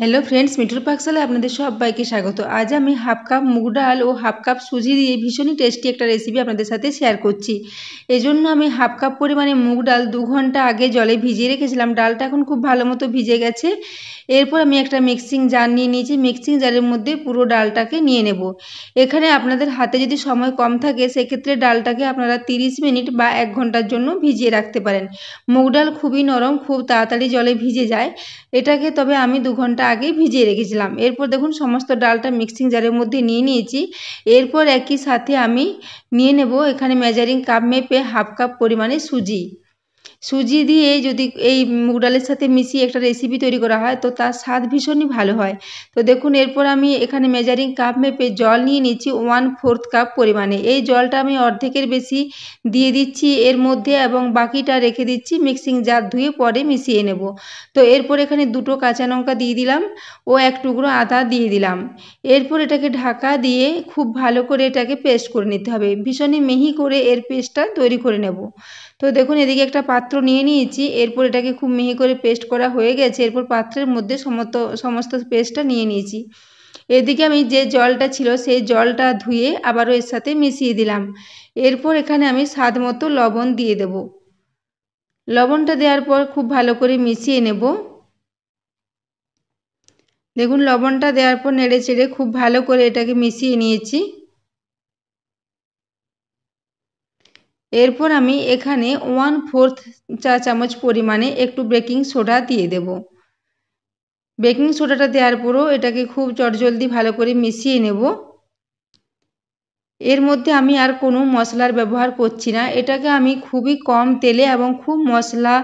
hello friends মিঠুর পাকশালে আপনাদের সবাইকে স্বাগত আজ আমি হাফ কাপ মুগ ডাল ও হাফ কাপ সুজি দিয়ে ভীষণই টেস্টি একটা রেসিপি আপনাদের সাথে শেয়ার করছি এজন্য আমি হাফ কাপ পরিমাণে মুগ ডাল দু ঘন্টা আগে জলে ভিজিয়ে রেখেছিলাম ডালটা এখন খুব ভালো মতো ভিজে গেছে এরপর আমি একটা মিক্সিং জার নিয়ে নিয়েছি মিক্সিং জারের মধ্যে পুরো ডালটাকে নিয়ে নেব এখানে আপনাদের হাতে যদি সময় কম থাকে সেক্ষেত্রে ডালটাকে আপনারা 30 মিনিট বা এক ঘন্টার জন্য ভিজিয়ে রাখতে পারেন মুগ ডাল খুবই নরম খুব তাড়াতাড়ি জলে ভিজে যায় এটাকে তবে আমি দু ঘন্টা আগে ভিজিয়ে রেখেছিলাম এরপর দেখুন সমস্ত ডালটা মিক্সিং জারের মধ্যে নিয়ে নিয়েছি এরপর একই সাথে আমি নিয়ে নেব এখানে মেজারিং কাপ মেপে হাফ কাপ পরিমাণে সুজি সুজি দিয়ে যদি এই মুগ ডালের সাথে মিশিয়ে একটা রেসিপি তৈরি করা হয় তো তার স্বাদ ভীষণই ভালো হয় তো দেখুন এরপর আমি এখানে মেজারিং কাপ মেপে জল নিয়ে নিচ্ছি ওয়ান ফোর্থ কাপ পরিমাণে এই জলটা আমি অর্ধেকের বেশি দিয়ে দিচ্ছি এর মধ্যে এবং বাকিটা রেখে দিচ্ছি মিক্সিং জার ধুয়ে পরে মিশিয়ে নেব তো এরপর এখানে দুটো কাঁচা লঙ্কা দিয়ে দিলাম ও এক টুকরো আদা দিয়ে দিলাম এরপর এটাকে ঢাকা দিয়ে খুব ভালো করে এটাকে পেস্ট করে নিতে হবে ভীষণই মিহি করে এর পেস্টটা তৈরি করে নেব তো দেখুন এদিকে একটা পাত্র পাত্র নিয়ে নিয়েছি এরপর এটাকে খুব মিহি করে পেস্ট করা হয়ে গেছে এরপর পাত্রের মধ্যে সমত সমস্ত পেস্টটা নিয়ে নিয়েছি এদিকে আমি যে জলটা ছিল সেই জলটা ধুয়ে আবারও এর সাথে মিশিয়ে দিলাম এরপর এখানে আমি স্বাদ মতো লবণ দিয়ে দেব লবণটা দেওয়ার পর খুব ভালো করে মিশিয়ে নেব দেখুন লবণটা দেওয়ার পর নেড়ে চেড়ে খুব ভালো করে এটাকে মিশিয়ে নিয়েছি এরপর আমি এখানে ওয়ান ফোর্থ চা চামচ পরিমাণে একটু বেকিং সোডা দিয়ে দেব বেকিং সোডাটা দেওয়ার পরও এটাকে খুব চটজলদি ভালো করে মিশিয়ে নেব এর মধ্যে আমি আর কোনো মশলার ব্যবহার করছি না এটাকে আমি খুবই কম তেলে এবং খুব মশলা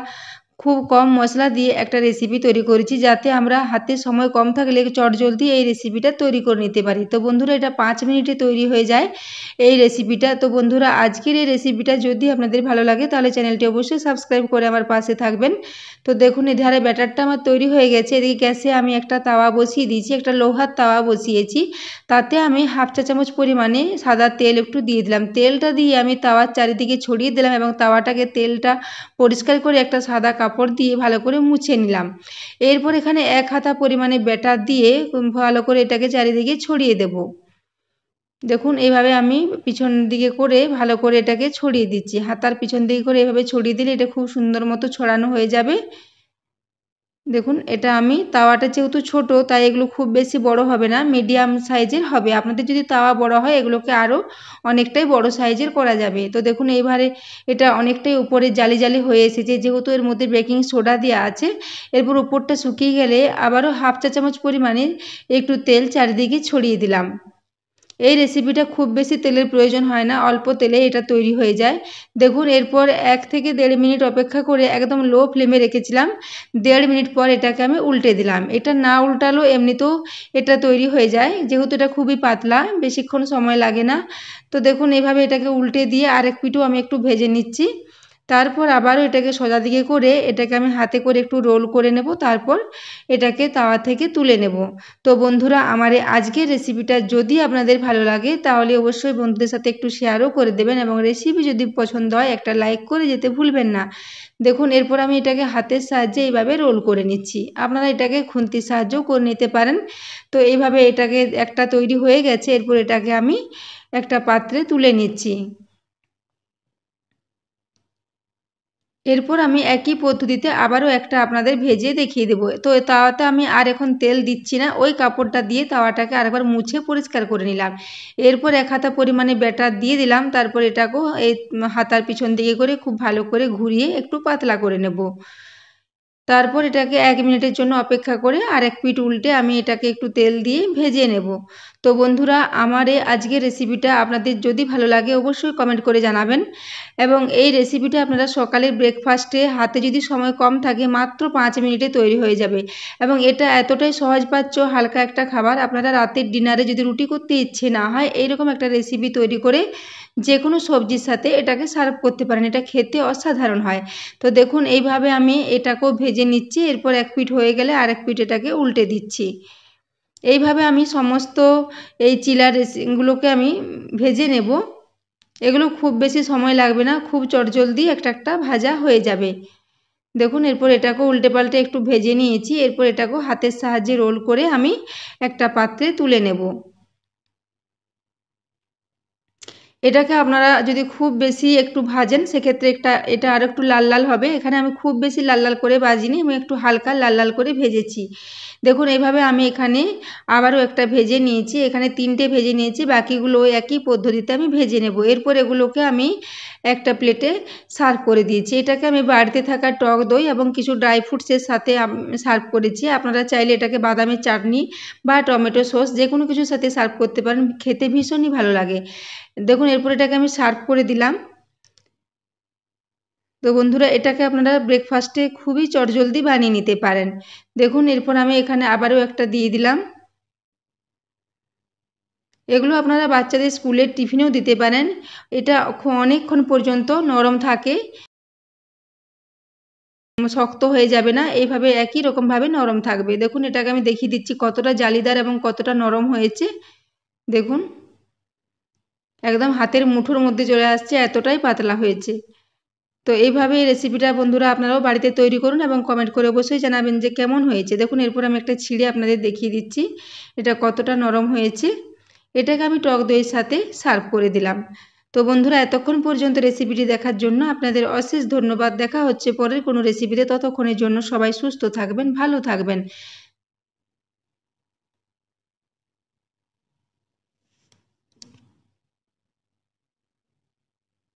খুব কম মশলা দিয়ে একটা রেসিপি তৈরি করেছি যাতে আমরা হাতে সময় কম থাকলে চটজলদি এই রেসিপিটা তৈরি করে নিতে পারি তো বন্ধুরা এটা পাঁচ মিনিটে তৈরি হয়ে যায় এই রেসিপিটা তো বন্ধুরা আজকের এই রেসিপিটা যদি আপনাদের ভালো লাগে তাহলে চ্যানেলটি অবশ্যই সাবস্ক্রাইব করে আমার পাশে থাকবেন তো দেখুন এধারে ব্যাটারটা আমার তৈরি হয়ে গেছে এদিকে গ্যাসে আমি একটা তাওয়া বসিয়ে দিয়েছি একটা লোহার তাওয়া বসিয়েছি তাতে আমি হাফ চা চামচ পরিমাণে সাদা তেল একটু দিয়ে দিলাম তেলটা দিয়ে আমি তাওয়ার চারিদিকে ছড়িয়ে দিলাম এবং তাওয়াটাকে তেলটা পরিষ্কার করে একটা সাদা কাপড় দিয়ে ভালো করে মুছে নিলাম এরপর এখানে এক হাতা পরিমাণে ব্যাটার দিয়ে ভালো করে এটাকে চারিদিকে ছড়িয়ে দেব দেখুন এইভাবে আমি পিছন দিকে করে ভালো করে এটাকে ছড়িয়ে দিচ্ছি হাতার পিছন দিকে করে এভাবে ছড়িয়ে দিলে এটা খুব সুন্দর মতো ছড়ানো হয়ে যাবে দেখুন এটা আমি তাওয়াটা যেহেতু ছোট তাই এগুলো খুব বেশি বড় হবে না মিডিয়াম সাইজের হবে আপনাদের যদি তাওয়া বড় হয় এগুলোকে আরও অনেকটাই বড় সাইজের করা যাবে তো দেখুন এইবারে এটা অনেকটাই উপরে জালি জালি হয়ে এসেছে যেহেতু এর মধ্যে বেকিং সোডা দেওয়া আছে এরপর উপরটা শুকিয়ে গেলে আবারও হাফ চা চামচ পরিমাণে একটু তেল চারিদিকে ছড়িয়ে দিলাম এই রেসিপিটা খুব বেশি তেলের প্রয়োজন হয় না অল্প তেলে এটা তৈরি হয়ে যায় দেখুন এরপর এক থেকে দেড় মিনিট অপেক্ষা করে একদম লো ফ্লেমে রেখেছিলাম দেড় মিনিট পর এটাকে আমি উল্টে দিলাম এটা না উল্টালো এমনিতেও এটা তৈরি হয়ে যায় যেহেতু এটা খুবই পাতলা বেশিক্ষণ সময় লাগে না তো দেখুন এভাবে এটাকে উল্টে দিয়ে আরেক পিঠও আমি একটু ভেজে নিচ্ছি তারপর আবারও এটাকে সোজা দিকে করে এটাকে আমি হাতে করে একটু রোল করে নেব তারপর এটাকে তাওয়া থেকে তুলে নেব তো বন্ধুরা আমার এই আজকের রেসিপিটা যদি আপনাদের ভালো লাগে তাহলে অবশ্যই বন্ধুদের সাথে একটু শেয়ারও করে দেবেন এবং রেসিপি যদি পছন্দ হয় একটা লাইক করে যেতে ভুলবেন না দেখুন এরপর আমি এটাকে হাতের সাহায্যে এইভাবে রোল করে নিচ্ছি আপনারা এটাকে খুন্তির সাহায্যেও করে নিতে পারেন তো এইভাবে এটাকে একটা তৈরি হয়ে গেছে এরপর এটাকে আমি একটা পাত্রে তুলে নিচ্ছি এরপর আমি একই পদ্ধতিতে আবারও একটা আপনাদের ভেজে দেখিয়ে দেবো তো তাওয়াতে আমি আর এখন তেল দিচ্ছি না ওই কাপড়টা দিয়ে তাওয়াটাকে আরেকবার মুছে পরিষ্কার করে নিলাম এরপর এক হাতা পরিমাণে ব্যাটার দিয়ে দিলাম তারপর এটাকেও এই হাতার পিছন দিকে করে খুব ভালো করে ঘুরিয়ে একটু পাতলা করে নেব তারপর এটাকে এক মিনিটের জন্য অপেক্ষা করে আর এক পিঠ উল্টে আমি এটাকে একটু তেল দিয়ে ভেজে নেব তো বন্ধুরা আমার এই আজকের রেসিপিটা আপনাদের যদি ভালো লাগে অবশ্যই কমেন্ট করে জানাবেন এবং এই রেসিপিটা আপনারা সকালের ব্রেকফাস্টে হাতে যদি সময় কম থাকে মাত্র পাঁচ মিনিটে তৈরি হয়ে যাবে এবং এটা এতটাই সহজ পাচ্ছ হালকা একটা খাবার আপনারা রাতের ডিনারে যদি রুটি করতে ইচ্ছে না হয় এইরকম একটা রেসিপি তৈরি করে যে কোনো সবজির সাথে এটাকে সার্ভ করতে পারেন এটা খেতে অসাধারণ হয় তো দেখুন এইভাবে আমি এটাকেও ভেজে ভেজে নিচ্ছি এরপর এক পিঠ হয়ে গেলে আর এক পিঠ এটাকে উল্টে দিচ্ছি এইভাবে আমি সমস্ত এই চিলা রেসিগুলোকে আমি ভেজে নেব এগুলো খুব বেশি সময় লাগবে না খুব চটজলদি একটা একটা ভাজা হয়ে যাবে দেখুন এরপর এটাকে উল্টে পাল্টে একটু ভেজে নিয়েছি এরপর এটাকেও হাতের সাহায্যে রোল করে আমি একটা পাত্রে তুলে নেব এটাকে আপনারা যদি খুব বেশি একটু ভাজেন সেক্ষেত্রে একটা এটা আর একটু লাল লাল হবে এখানে আমি খুব বেশি লাল লাল করে ভাজিনি আমি একটু হালকা লাল লাল করে ভেজেছি দেখুন এইভাবে আমি এখানে আবারও একটা ভেজে নিয়েছি এখানে তিনটে ভেজে নিয়েছি বাকিগুলো একই পদ্ধতিতে আমি ভেজে নেব এরপর এগুলোকে আমি একটা প্লেটে সার্ভ করে দিয়েছি এটাকে আমি বাড়িতে থাকা টক দই এবং কিছু ড্রাই ফ্রুটসের সাথে সার্ভ করেছি আপনারা চাইলে এটাকে বাদামের চাটনি বা টমেটো সস যে কোনো কিছুর সাথে সার্ভ করতে পারেন খেতে ভীষণই ভালো লাগে দেখুন এরপর এটাকে আমি সার্ভ করে দিলাম তো বন্ধুরা এটাকে আপনারা ব্রেকফাস্টে খুবই চটজলদি বানিয়ে নিতে পারেন দেখুন এরপর আমি এখানে আবারও একটা দিয়ে দিলাম এগুলো আপনারা বাচ্চাদের স্কুলের টিফিনেও দিতে পারেন এটা অনেকক্ষণ পর্যন্ত নরম থাকে শক্ত হয়ে যাবে না এইভাবে একই রকমভাবে নরম থাকবে দেখুন এটাকে আমি দেখিয়ে দিচ্ছি কতটা জালিদার এবং কতটা নরম হয়েছে দেখুন একদম হাতের মুঠোর মধ্যে চলে আসছে এতটাই পাতলা হয়েছে তো এইভাবে এই রেসিপিটা বন্ধুরা আপনারাও বাড়িতে তৈরি করুন এবং কমেন্ট করে অবশ্যই জানাবেন যে কেমন হয়েছে দেখুন এরপর আমি একটা ছিঁড়ে আপনাদের দেখিয়ে দিচ্ছি এটা কতটা নরম হয়েছে এটাকে আমি টক দইয়ের সাথে সার্ভ করে দিলাম তো বন্ধুরা এতক্ষণ পর্যন্ত রেসিপিটি দেখার জন্য আপনাদের অশেষ ধন্যবাদ দেখা হচ্ছে পরের কোনো রেসিপিতে ততক্ষণের জন্য সবাই সুস্থ থাকবেন ভালো থাকবেন